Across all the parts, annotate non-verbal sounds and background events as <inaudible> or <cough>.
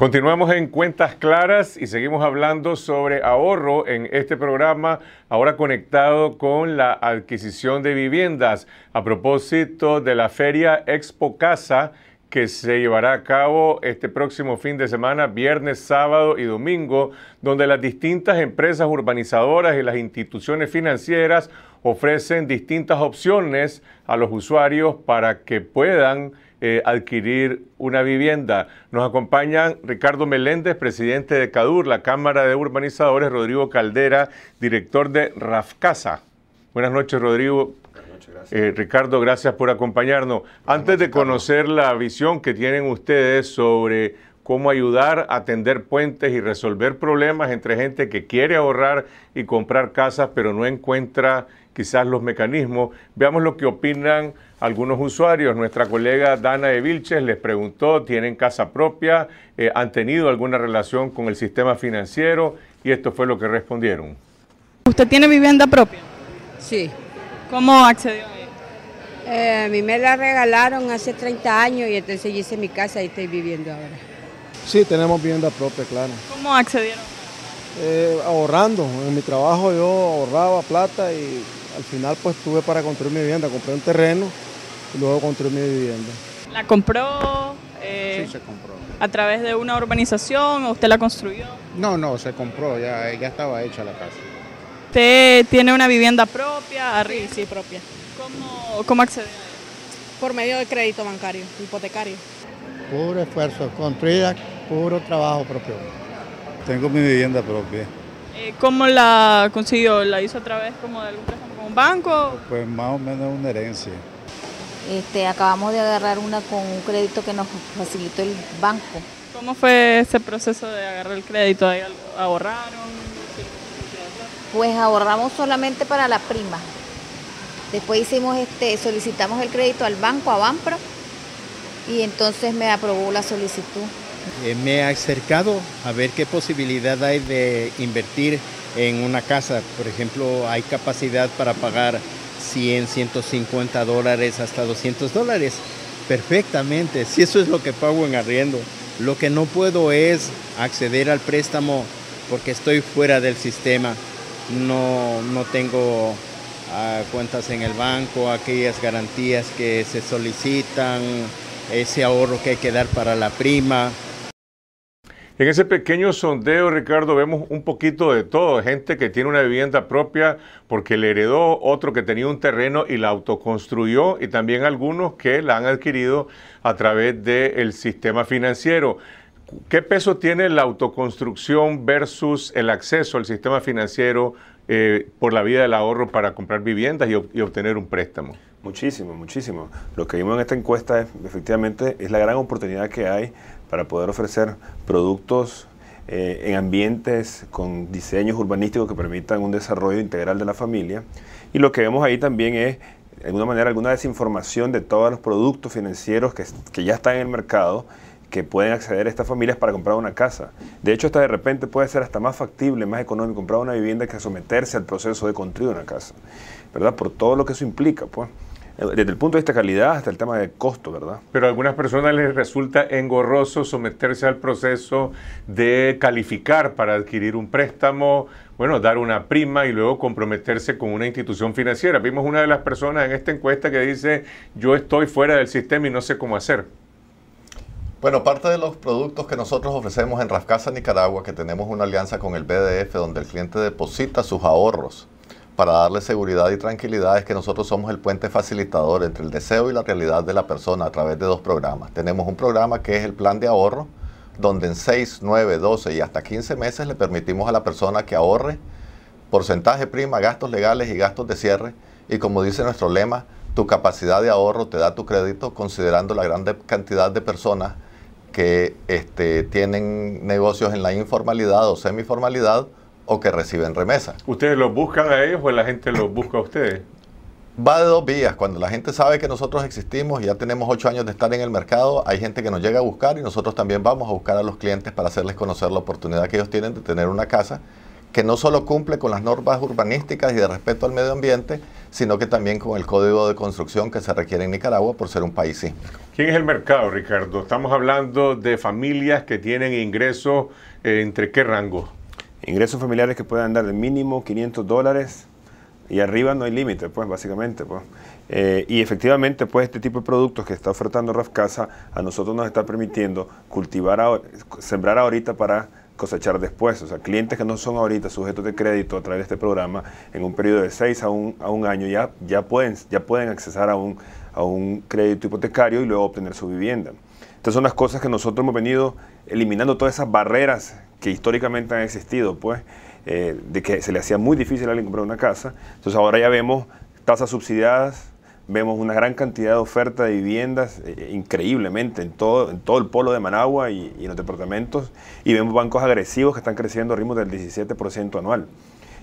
Continuamos en Cuentas Claras y seguimos hablando sobre ahorro en este programa, ahora conectado con la adquisición de viviendas a propósito de la feria Expo Casa que se llevará a cabo este próximo fin de semana, viernes, sábado y domingo, donde las distintas empresas urbanizadoras y las instituciones financieras ofrecen distintas opciones a los usuarios para que puedan eh, adquirir una vivienda. Nos acompañan Ricardo Meléndez, presidente de CADUR, la Cámara de Urbanizadores, Rodrigo Caldera, director de RAFCASA. Buenas noches, Rodrigo. Eh, Ricardo, gracias por acompañarnos. Antes de conocer la visión que tienen ustedes sobre cómo ayudar a tender puentes y resolver problemas entre gente que quiere ahorrar y comprar casas, pero no encuentra quizás los mecanismos. Veamos lo que opinan algunos usuarios. Nuestra colega Dana de Vilches les preguntó, ¿tienen casa propia? Eh, ¿Han tenido alguna relación con el sistema financiero? Y esto fue lo que respondieron. ¿Usted tiene vivienda propia? Sí. ¿Cómo accedió a ella? a eh, mí me la regalaron hace 30 años y entonces hice mi casa y estoy viviendo ahora. Sí, tenemos vivienda propia, claro. ¿Cómo accedieron? Eh, ahorrando. En mi trabajo yo ahorraba plata y al final pues tuve para construir mi vivienda, compré un terreno y luego construí mi vivienda. ¿La compró? Eh, sí, se compró. ¿A través de una urbanización o usted la construyó? No, no, se compró, ya, ya estaba hecha la casa. ¿Usted tiene una vivienda propia? Arriba? Ah, sí, propia. ¿Cómo, cómo accedió? Por medio de crédito bancario, hipotecario. Puro esfuerzo, construida, puro trabajo propio. Tengo mi vivienda propia. Eh, ¿Cómo la consiguió? ¿La hizo a través como de algún banco? Pues más o menos una herencia. Este, acabamos de agarrar una con un crédito que nos facilitó el banco. ¿Cómo fue ese proceso de agarrar el crédito? ¿Ahorraron? Pues ahorramos solamente para la prima. Después hicimos este, solicitamos el crédito al banco, a Banpro, y entonces me aprobó la solicitud. Eh, me ha acercado a ver qué posibilidad hay de invertir en una casa. Por ejemplo, hay capacidad para pagar 100, 150 dólares, hasta 200 dólares. Perfectamente, si eso es lo que pago en arriendo. Lo que no puedo es acceder al préstamo porque estoy fuera del sistema. No, tengo ah, cuentas en el banco, aquellas garantías que se solicitan, ese ahorro que hay que dar para la prima. En ese pequeño sondeo, Ricardo, vemos un poquito de todo. Gente que tiene una vivienda propia porque le heredó, otro que tenía un terreno y la autoconstruyó y también algunos que la han adquirido a través del sistema financiero. ¿Qué peso tiene la autoconstrucción versus el acceso al sistema financiero eh, por la vía del ahorro para comprar viviendas y, obtener un préstamo? Muchísimo, muchísimo. Lo que vimos en esta encuesta es, efectivamente, es la gran oportunidad que hay para poder ofrecer productos eh, en ambientes con diseños urbanísticos que permitan un desarrollo integral de la familia. Y lo que vemos ahí también es, de alguna manera, alguna desinformación de todos los productos financieros que, que ya están en el mercado que pueden acceder a estas familias para comprar una casa. De hecho, hasta de repente puede ser hasta más factible, más económico comprar una vivienda que someterse al proceso de construir una casa, ¿verdad? Por todo lo que eso implica, pues desde el punto de vista de calidad hasta el tema de costo, ¿verdad? Pero a algunas personas les resulta engorroso someterse al proceso de calificar para adquirir un préstamo, bueno, dar una prima y luego comprometerse con una institución financiera. Vimos una de las personas en esta encuesta que dice, yo estoy fuera del sistema y no sé cómo hacer. Bueno, parte de los productos que nosotros ofrecemos en Rascasa, Nicaragua, que tenemos una alianza con el BDF, donde el cliente deposita sus ahorros para darle seguridad y tranquilidad es que nosotros somos el puente facilitador entre el deseo y la realidad de la persona a través de dos programas. Tenemos un programa que es el plan de ahorro, donde en 6, 9, 12 y hasta 15 meses le permitimos a la persona que ahorre porcentaje prima, gastos legales y gastos de cierre. Y como dice nuestro lema, tu capacidad de ahorro te da tu crédito considerando la gran cantidad de personas que este, tienen negocios en la informalidad o semiformalidad o que reciben remesas. ¿Ustedes los buscan a ellos o la gente los <coughs> busca a ustedes? Va de dos vías. Cuando la gente sabe que nosotros existimos y ya tenemos ocho años de estar en el mercado, hay gente que nos llega a buscar y nosotros también vamos a buscar a los clientes para hacerles conocer la oportunidad que ellos tienen de tener una casa que no solo cumple con las normas urbanísticas y de respeto al medio ambiente, sino que también con el código de construcción que se requiere en Nicaragua por ser un país sí. ¿Quién es el mercado, Ricardo? Estamos hablando de familias que tienen ingresos eh, entre qué rango? Ingresos familiares que puedan dar de mínimo 500 dólares y arriba no hay límite, pues básicamente. Pues. Eh, y efectivamente, pues este tipo de productos que está ofertando Casa a nosotros nos está permitiendo cultivar, sembrar ahorita para cosechar después. O sea, clientes que no son ahorita sujetos de crédito a través de este programa, en un periodo de 6 a un, a un año ya, ya, pueden, ya pueden accesar a un, a un crédito hipotecario y luego obtener su vivienda. Estas son las cosas que nosotros hemos venido eliminando todas esas barreras que históricamente han existido, pues, eh, de que se le hacía muy difícil a alguien comprar una casa. Entonces ahora ya vemos tasas subsidiadas, vemos una gran cantidad de oferta de viviendas, eh, eh, increíblemente, en todo, el polo de Managua y, en los departamentos, y vemos bancos agresivos que están creciendo a ritmo del 17% anual.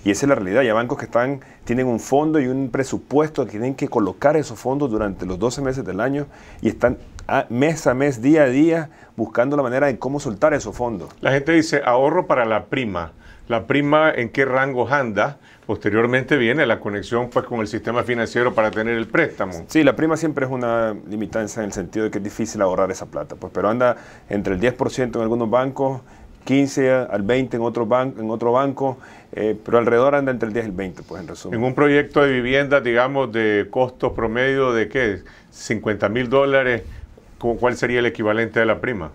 Y esa es la realidad. Ya bancos que están, tienen un fondo y un presupuesto que tienen que colocar esos fondos durante los 12 meses del año y están mes a mes, día a día, buscando la manera de cómo soltar esos fondos. La gente dice ahorro para la prima. La prima en qué rangos anda. Posteriormente viene la conexión pues, con el sistema financiero para tener el préstamo. Sí, la prima siempre es una limitancia en el sentido de que es difícil ahorrar esa plata, pues, pero anda entre el 10% en algunos bancos, 15 al 20 en otro, banco, en eh, otro banco, pero alrededor anda entre el 10 y el 20, pues en resumen. En un proyecto de vivienda, digamos, de costos promedio de qué, 50 mil dólares, ¿Cuál sería el equivalente de la prima?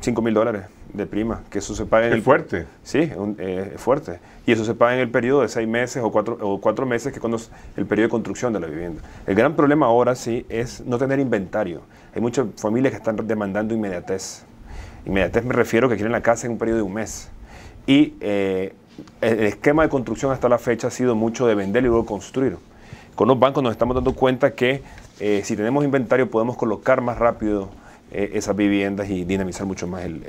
5 eh, mil dólares de prima, que eso se paga en... el, fuerte. Sí, eh, es fuerte. Y eso se paga en el periodo de seis meses o cuatro, o cuatro meses, que cuando es el periodo de construcción de la vivienda. El gran problema ahora sí es no tener inventario. Hay muchas familias que están demandando inmediatez. Inmediatez me refiero a que quieren la casa en un periodo de un mes. Y eh, el esquema de construcción hasta la fecha ha sido mucho de vender y luego construir. Con los bancos nos estamos dando cuenta que eh, si tenemos inventario podemos colocar más rápido eh, esas viviendas y dinamizar mucho más el,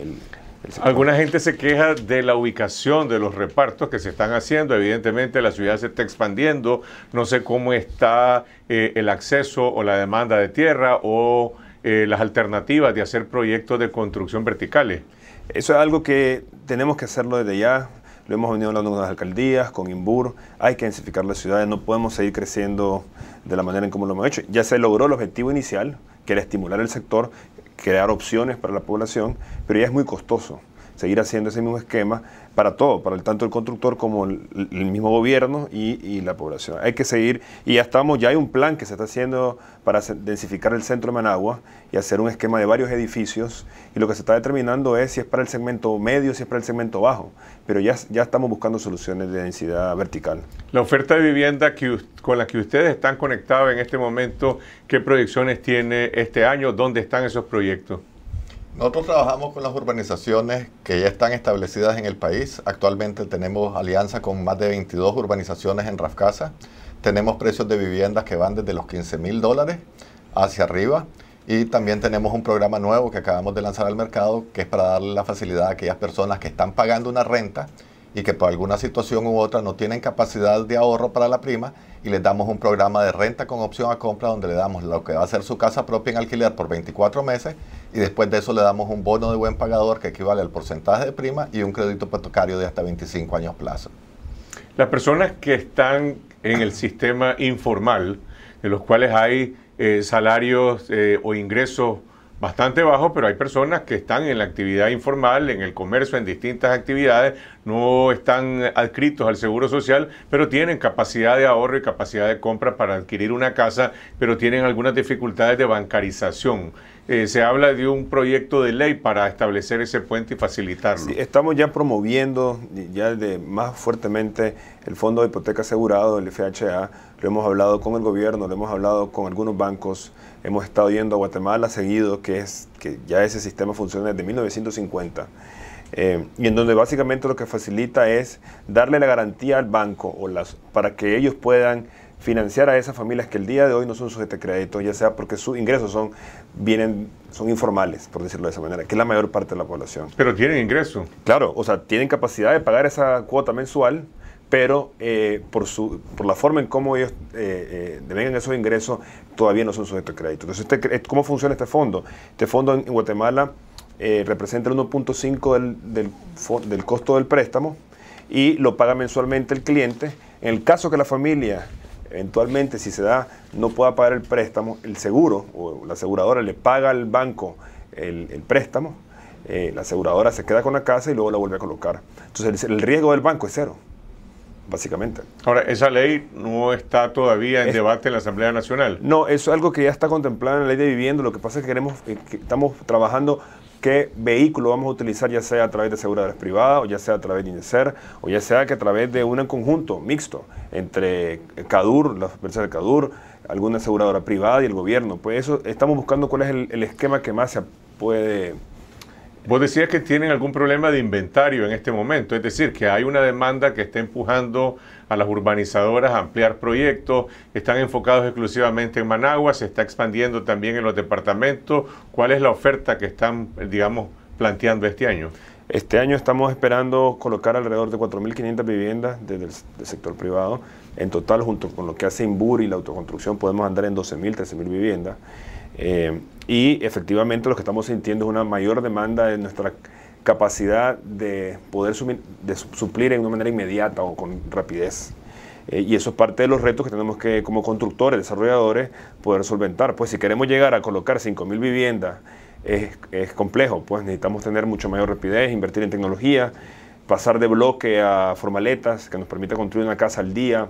sector. Alguna gente se queja de la ubicación de los repartos que se están haciendo. Evidentemente la ciudad se está expandiendo. No sé cómo está eh, el acceso o la demanda de tierra o las alternativas de hacer proyectos de construcción verticales. Eso es algo que tenemos que hacerlo desde ya lo hemos venido hablando con las alcaldías, con Imbur, hay que densificar las ciudades, no podemos seguir creciendo de la manera en como lo hemos hecho. Ya se logró el objetivo inicial, que era estimular el sector, crear opciones para la población, pero ya es muy costoso seguir haciendo ese mismo esquema para todo, para tanto el constructor como el, mismo gobierno y, la población. Hay que seguir, y ya estamos, ya hay un plan que se está haciendo para densificar el centro de Managua y hacer un esquema de varios edificios, y lo que se está determinando es si es para el segmento medio, si es para el segmento bajo, pero ya, ya estamos buscando soluciones de densidad vertical. La oferta de vivienda con la que ustedes están conectados en este momento, ¿qué proyecciones tiene este año? ¿Dónde están esos proyectos? Nosotros trabajamos con las urbanizaciones que ya están establecidas en el país. Actualmente tenemos alianza con más de 22 urbanizaciones en Rafcasa. Tenemos precios de viviendas que van desde los 15 mil dólares hacia arriba. Y también tenemos un programa nuevo que acabamos de lanzar al mercado, que es para darle la facilidad a aquellas personas que están pagando una renta y que por alguna situación u otra no tienen capacidad de ahorro para la prima y les damos un programa de renta con opción a compra donde le damos lo que va a ser su casa propia en alquiler por 24 meses y después de eso le damos un bono de buen pagador que equivale al porcentaje de prima y un crédito hipotecario de hasta 25 años plazo. Las personas que están en el sistema informal, en los cuales hay eh, salarios eh, o ingresos bastante bajo, pero hay personas que están en la actividad informal, en el comercio, en distintas actividades, no están adscritos al Seguro Social, pero tienen capacidad de ahorro y capacidad de compra para adquirir una casa, pero tienen algunas dificultades de bancarización. Eh, se habla de un proyecto de ley para establecer ese puente y facilitarlo. estamos ya promoviendo ya de más fuertemente el Fondo de Hipoteca Asegurado, el FHA, lo hemos hablado con el gobierno, lo hemos hablado con algunos bancos, hemos estado yendo a Guatemala seguido, que, es, que ya ese sistema funciona desde 1950. Eh, y en donde básicamente lo que facilita es darle la garantía al banco o las, para que ellos puedan financiar a esas familias que el día de hoy no son sujetas de crédito, ya sea porque sus ingresos son, vienen, son informales, por decirlo de esa manera, que es la mayor parte de la población. Pero tienen ingreso. Claro, o sea, tienen capacidad de pagar esa cuota mensual, pero eh, por, la forma en cómo ellos eh, eh, devengan esos ingresos, todavía no son sujetos de crédito. Entonces, este ¿cómo funciona este fondo? Este fondo en Guatemala eh, representa el 1.5 del, costo del préstamo y lo paga mensualmente el cliente. En el caso que la familia eventualmente, si se da, no pueda pagar el préstamo, el seguro o la aseguradora le paga al banco el, préstamo, la aseguradora se queda con la casa y luego la vuelve a colocar. Entonces, el riesgo del banco es cero básicamente. Ahora, ¿esa ley no está todavía en debate en la Asamblea Nacional? No, eso es algo que ya está contemplado en la ley de vivienda. Lo que pasa es que, queremos, eh, que estamos trabajando qué vehículo vamos a utilizar, ya sea a través de aseguradoras privadas, o ya sea a través de INESER, o ya sea que a través de un conjunto mixto entre eh, CADUR, las empresas de CADUR, alguna aseguradora privada y el gobierno. Pues eso, estamos buscando cuál es el esquema que más se puede Vos decías que tienen algún problema de inventario en este momento, es decir, que hay una demanda que está empujando a las urbanizadoras a ampliar proyectos, están enfocados exclusivamente en Managua, se está expandiendo también en los departamentos. ¿Cuál es la oferta que están, digamos, planteando este año? Este año estamos esperando colocar alrededor de 4.500 viviendas desde el del sector privado. En total, junto con lo que hace Imbur y la autoconstrucción, podemos andar en 12.000, 13.000 viviendas. Eh, y efectivamente lo que estamos sintiendo es una mayor demanda de nuestra capacidad de poder suplir en una manera inmediata o con rapidez. Eh, y eso es parte de los retos que tenemos que, como constructores, desarrolladores, poder solventar. Pues si queremos llegar a colocar 5.000 viviendas, es, complejo, pues necesitamos tener mucho mayor rapidez, invertir en tecnología, pasar de bloque a formaletas que nos permita construir una casa al día,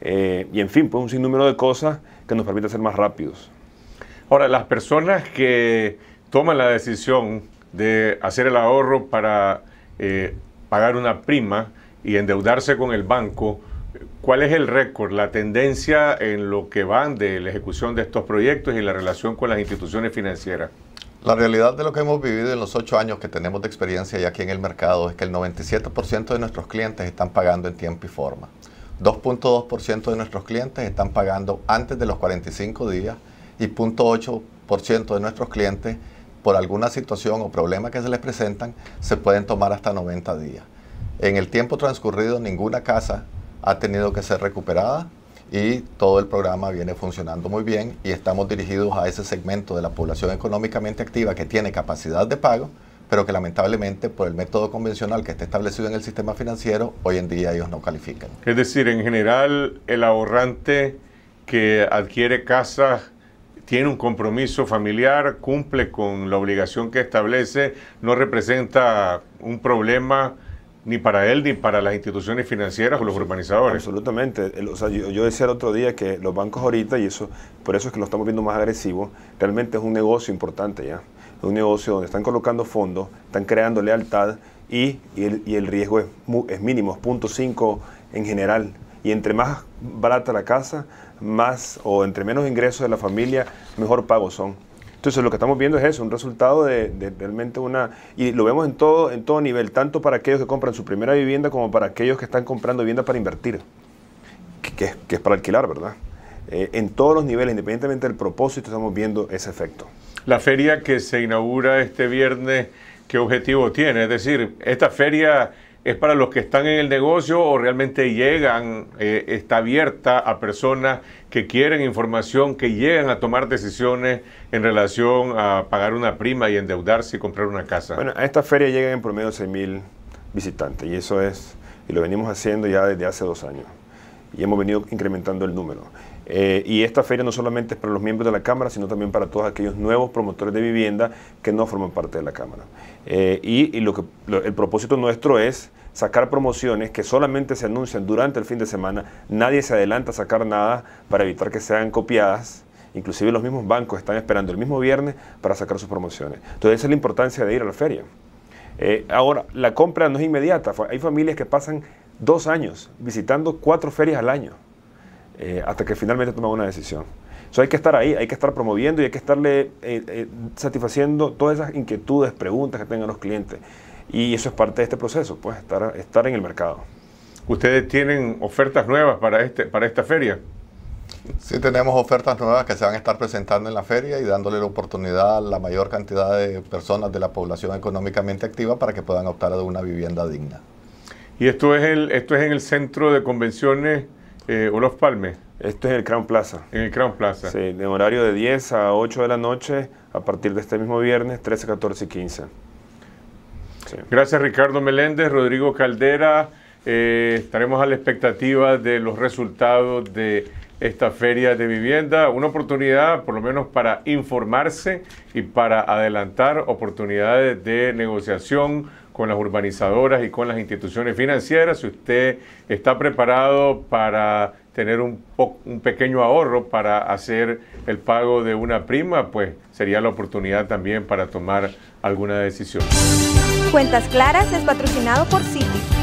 eh, y en fin, pues un sinnúmero de cosas que nos permita ser más rápidos. Ahora, las personas que toman la decisión de hacer el ahorro para eh, pagar una prima y endeudarse con el banco, ¿cuál es el récord, la tendencia en lo que van de la ejecución de estos proyectos y la relación con las instituciones financieras? La realidad de lo que hemos vivido en los ocho años que tenemos de experiencia ya aquí en el mercado es que el 97% de nuestros clientes están pagando en tiempo y forma. 2.2% de nuestros clientes están pagando antes de los 45 días y 0.8% de nuestros clientes, por alguna situación o problema que se les presentan, se pueden tomar hasta 90 días. En el tiempo transcurrido, ninguna casa ha tenido que ser recuperada y todo el programa viene funcionando muy bien y estamos dirigidos a ese segmento de la población económicamente activa que tiene capacidad de pago, pero que lamentablemente por el método convencional que está establecido en el sistema financiero, hoy en día ellos no califican. Es decir, en general, el ahorrante que adquiere casas tiene un compromiso familiar, cumple con la obligación que establece, no representa un problema ni para él ni para las instituciones financieras o los urbanizadores. Absolutamente. yo, decía el otro día que los bancos ahorita, y eso por eso es que lo estamos viendo más agresivo, realmente es un negocio importante ya. Es un negocio donde están colocando fondos, están creando lealtad y, el, riesgo es, es mínimo, es 0.5 en general y entre más barata la casa, más o entre menos ingresos de la familia, mejor pago son. Entonces lo que estamos viendo es eso, un resultado de, realmente una... Y lo vemos en todo, en todo nivel, tanto para aquellos que compran su primera vivienda como para aquellos que están comprando vivienda para invertir, que, es para alquilar, ¿verdad? Eh, en todos los niveles, independientemente del propósito, estamos viendo ese efecto. La feria que se inaugura este viernes, ¿qué objetivo tiene? Es decir, esta feria ¿Es para los que están en el negocio o realmente llegan, eh, está abierta a personas que quieren información, que llegan a tomar decisiones en relación a pagar una prima y endeudarse y comprar una casa? Bueno, a esta feria llegan en promedio 6.000 visitantes y eso es, y lo venimos haciendo ya desde hace dos años y hemos venido incrementando el número. Eh, y esta feria no solamente es para los miembros de la Cámara, sino también para todos aquellos nuevos promotores de vivienda que no forman parte de la Cámara. Eh, y, lo que, el propósito nuestro es sacar promociones que solamente se anuncian durante el fin de semana, nadie se adelanta a sacar nada para evitar que sean copiadas. Inclusive los mismos bancos están esperando el mismo viernes para sacar sus promociones. Entonces esa es la importancia de ir a la feria. Eh, ahora, la compra no es inmediata. Hay familias que pasan dos años visitando cuatro ferias al año eh, hasta que finalmente toman una decisión. Entonces hay que estar ahí, hay que estar promoviendo y hay que estarle eh, satisfaciendo todas esas inquietudes, preguntas que tengan los clientes. Y eso es parte de este proceso, pues estar, estar en el mercado. ¿Ustedes tienen ofertas nuevas para, este, para esta feria? Sí, tenemos ofertas nuevas que se van a estar presentando en la feria y dándole la oportunidad a la mayor cantidad de personas de la población económicamente activa para que puedan optar de una vivienda digna. ¿Y esto es, el, esto es en el centro de convenciones eh, Olof Palme? Esto es en el Crown Plaza. En el Crown Plaza. Sí, de horario de 10 a 8 de la noche a partir de este mismo viernes, 13, 14 y 15. Gracias Ricardo Meléndez, Rodrigo Caldera. Eh, estaremos a la expectativa de los resultados de esta feria de vivienda, una oportunidad por lo menos para informarse y para adelantar oportunidades de negociación con las urbanizadoras y con las instituciones financieras. Si usted está preparado para tener un, un pequeño ahorro para hacer el pago de una prima, pues sería la oportunidad también para tomar alguna decisión. Cuentas Claras es patrocinado por Citi.